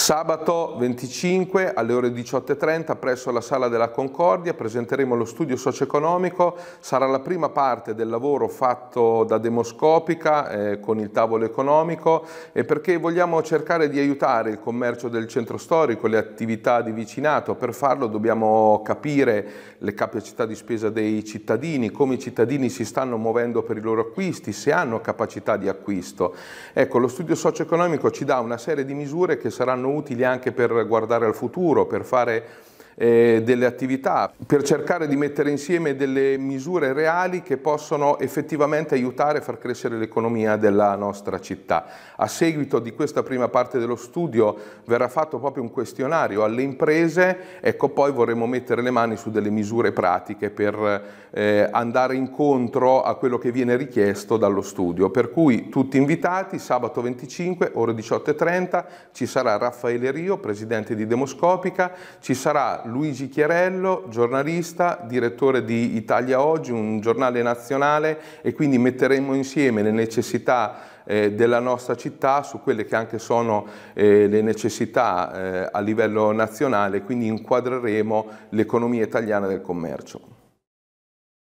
Sabato 25 alle ore 18.30 presso la Sala della Concordia presenteremo lo studio socio-economico, sarà la prima parte del lavoro fatto da Demoscopica eh, con il tavolo economico e perché vogliamo cercare di aiutare il commercio del centro storico, le attività di vicinato, per farlo dobbiamo capire le capacità di spesa dei cittadini, come i cittadini si stanno muovendo per i loro acquisti, se hanno capacità di acquisto. Ecco, lo studio socio-economico ci dà una serie di misure che saranno utili anche per guardare al futuro, per fare eh, delle attività, per cercare di mettere insieme delle misure reali che possono effettivamente aiutare a far crescere l'economia della nostra città. A seguito di questa prima parte dello studio verrà fatto proprio un questionario alle imprese, ecco poi vorremmo mettere le mani su delle misure pratiche per eh, andare incontro a quello che viene richiesto dallo studio. Per cui tutti invitati, sabato 25, ore 18.30, ci sarà Raffaele Rio, presidente di Demoscopica, ci sarà Luigi Chiarello, giornalista, direttore di Italia Oggi, un giornale nazionale e quindi metteremo insieme le necessità eh, della nostra città su quelle che anche sono eh, le necessità eh, a livello nazionale, quindi inquadreremo l'economia italiana del commercio.